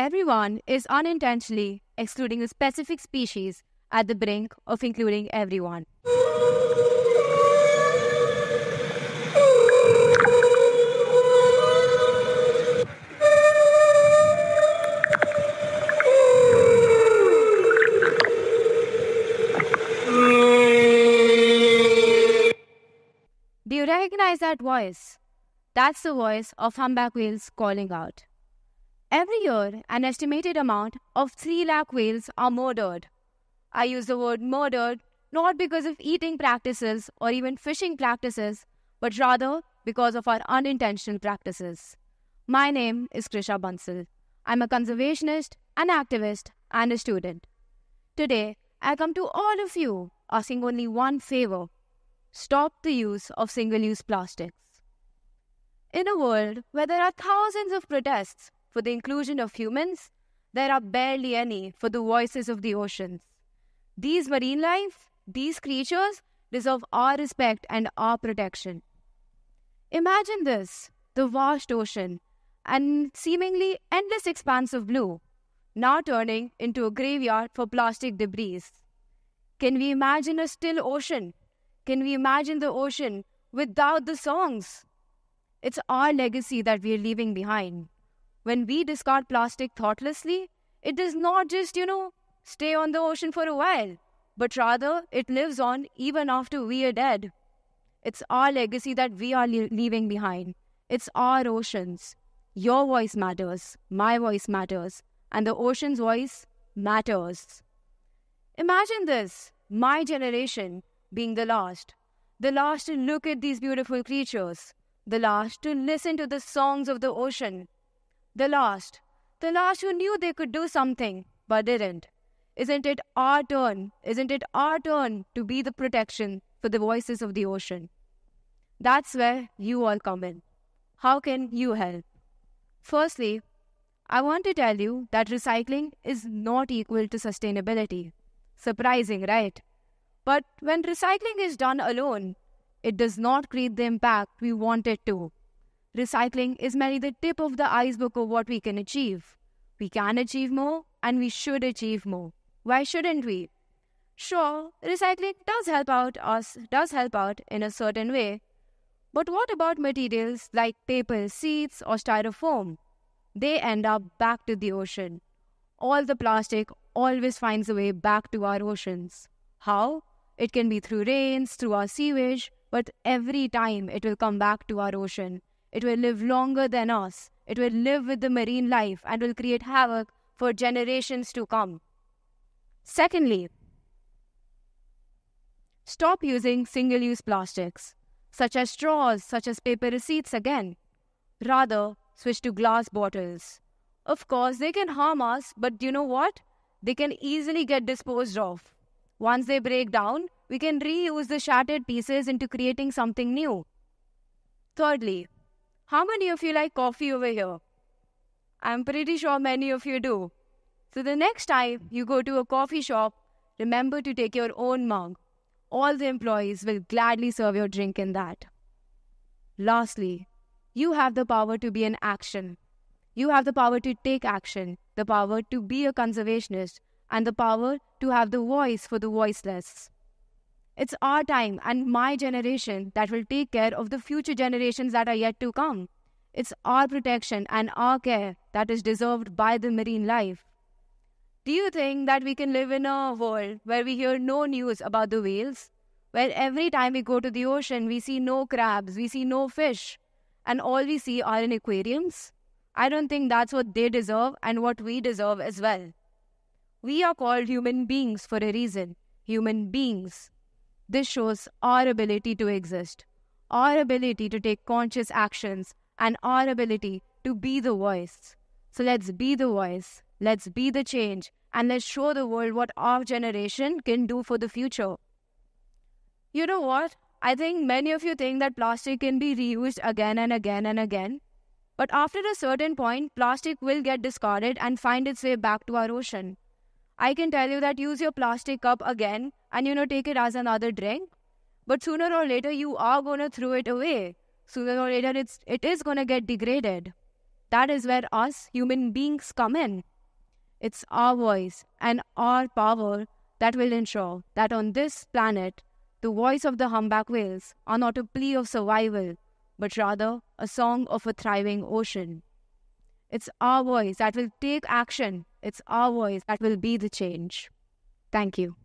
everyone is unintentionally excluding a specific species at the brink of including everyone. Do you recognize that voice? That's the voice of humpback whales calling out. Every year, an estimated amount of 3 lakh whales are murdered. I use the word murdered not because of eating practices or even fishing practices, but rather because of our unintentional practices. My name is Krisha Bansal. I'm a conservationist, an activist, and a student. Today, I come to all of you asking only one favor stop the use of single use plastics. In a world where there are thousands of protests for the inclusion of humans, there are barely any for the voices of the oceans. These marine life, these creatures, deserve our respect and our protection. Imagine this the vast ocean and seemingly endless expanse of blue, now turning into a graveyard for plastic debris. Can we imagine a still ocean? Can we imagine the ocean without the songs? It's our legacy that we're leaving behind when we discard plastic thoughtlessly, it does not just, you know, stay on the ocean for a while, but rather it lives on even after we are dead. It's our legacy that we are le- leaving behind. It's our oceans. Your voice matters, my voice matters, and the ocean's voice matters. Imagine this my generation being the last, the last to look at these beautiful creatures, the last to listen to the songs of the ocean, the last. The last who knew they could do something, but didn't. Isn't it our turn? Isn't it our turn to be the protection for the voices of the ocean? That's where you all come in. How can you help? Firstly, I want to tell you that recycling is not equal to sustainability. Surprising, right? But when recycling is done alone, it does not create the impact we want it to. Recycling is merely the tip of the iceberg of what we can achieve. We can achieve more and we should achieve more. Why shouldn't we? Sure, recycling does help out us does help out in a certain way. But what about materials like paper, seeds or styrofoam? They end up back to the ocean. All the plastic always finds a way back to our oceans. How? It can be through rains, through our sewage, but every time it will come back to our ocean. It will live longer than us. It will live with the marine life and will create havoc for generations to come. Secondly, stop using single use plastics, such as straws, such as paper receipts again. Rather, switch to glass bottles. Of course, they can harm us, but you know what? They can easily get disposed of. Once they break down, we can reuse the shattered pieces into creating something new. Thirdly, how many of you like coffee over here? I'm pretty sure many of you do. So the next time you go to a coffee shop, remember to take your own mug. All the employees will gladly serve your drink in that. Lastly, you have the power to be in action. You have the power to take action, the power to be a conservationist, and the power to have the voice for the voiceless. It's our time and my generation that will take care of the future generations that are yet to come. It's our protection and our care that is deserved by the marine life. Do you think that we can live in a world where we hear no news about the whales? Where every time we go to the ocean, we see no crabs, we see no fish, and all we see are in aquariums? I don't think that's what they deserve and what we deserve as well. We are called human beings for a reason. Human beings. This shows our ability to exist, our ability to take conscious actions, and our ability to be the voice. So let's be the voice, let's be the change, and let's show the world what our generation can do for the future. You know what? I think many of you think that plastic can be reused again and again and again. But after a certain point, plastic will get discarded and find its way back to our ocean. I can tell you that use your plastic cup again and you know take it as another drink. But sooner or later you are gonna throw it away. Sooner or later it's it is gonna get degraded. That is where us human beings come in. It's our voice and our power that will ensure that on this planet the voice of the humpback whales are not a plea of survival, but rather a song of a thriving ocean. It's our voice that will take action it's our voice that will be the change. Thank you.